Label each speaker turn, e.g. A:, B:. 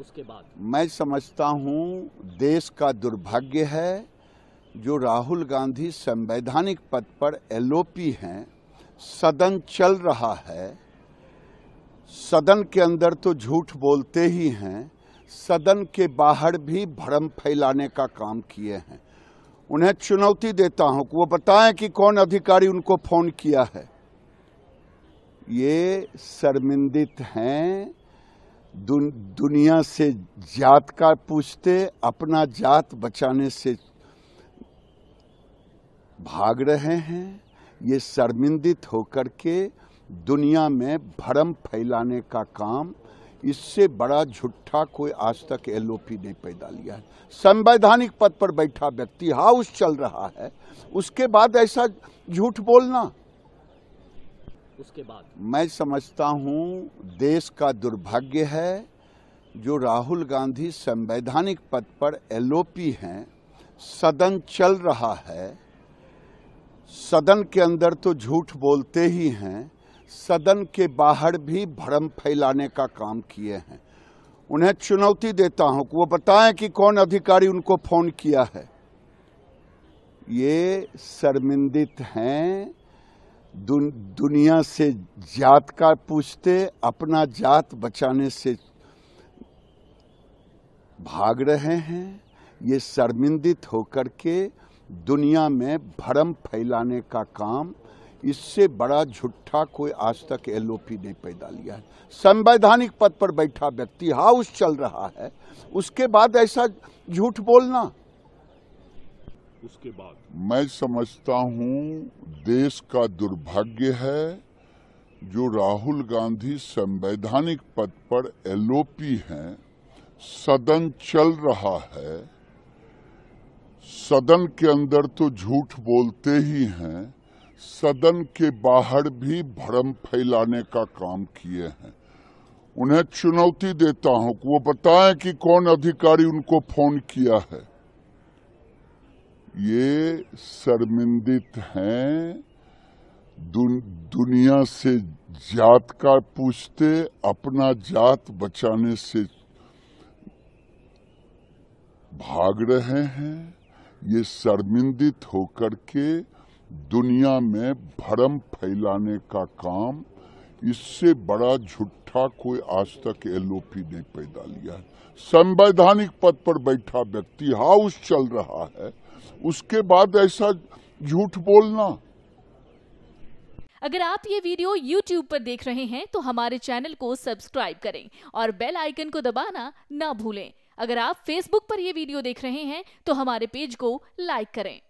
A: उसके बाद मैं समझता हूं देश का दुर्भाग्य है जो राहुल गांधी संवैधानिक पद पर एलओपी हैं सदन चल रहा है सदन के अंदर तो झूठ बोलते ही हैं सदन के बाहर भी भ्रम फैलाने का काम किए हैं उन्हें चुनौती देता हूं कि वो बताएं कि कौन अधिकारी उनको फोन किया है ये शर्मिंदित हैं दुन, दुनिया से जात का पूछते अपना जात बचाने से भाग रहे हैं ये शर्मिंदित होकर के दुनिया में भरम फैलाने का काम इससे बड़ा झूठा कोई आज तक एलओपी नहीं पैदा लिया है संवैधानिक पद पर बैठा व्यक्ति हाउस चल रहा है उसके बाद ऐसा झूठ बोलना उसके बाद मैं समझता हूं देश का दुर्भाग्य है जो राहुल गांधी संवैधानिक पद पर एलओपी हैं सदन चल रहा है सदन के अंदर तो झूठ बोलते ही हैं सदन के बाहर भी भ्रम फैलाने का काम किए हैं उन्हें चुनौती देता हूं कि वो बताएं कि कौन अधिकारी उनको फोन किया है ये शर्मिंदित हैं दुन, दुनिया से जात का पूछते अपना जात बचाने से भाग रहे हैं ये शर्मिंदित होकर के दुनिया में भरम फैलाने का काम इससे बड़ा झूठा कोई आज तक एलओपी नहीं पैदा लिया है संवैधानिक पद पर बैठा व्यक्ति हाउस चल
B: रहा है उसके बाद ऐसा झूठ बोलना उसके बाद मैं समझता हूँ देश का दुर्भाग्य है जो राहुल गांधी संवैधानिक पद पर एलओपी हैं सदन चल रहा है सदन के अंदर तो झूठ बोलते ही हैं सदन के बाहर भी भ्रम फैलाने का काम किए हैं उन्हें चुनौती देता हूं कि वो बताएं कि कौन अधिकारी उनको फोन किया है ये शर्मिंदित हैं दुन, दुनिया से जात का पूछते अपना जात बचाने से भाग रहे हैं ये शर्मिंदित होकर के दुनिया में भरम फैलाने का काम इससे बड़ा झूठा कोई आज तक एलओपी ने पैदा लिया है संवैधानिक पद पर बैठा व्यक्ति हाउस चल रहा है उसके बाद ऐसा झूठ बोलना अगर आप ये वीडियो YouTube पर देख रहे हैं तो हमारे चैनल को सब्सक्राइब करें और बेल आइकन को दबाना ना भूलें अगर आप Facebook पर ये वीडियो देख रहे हैं तो हमारे पेज को लाइक करें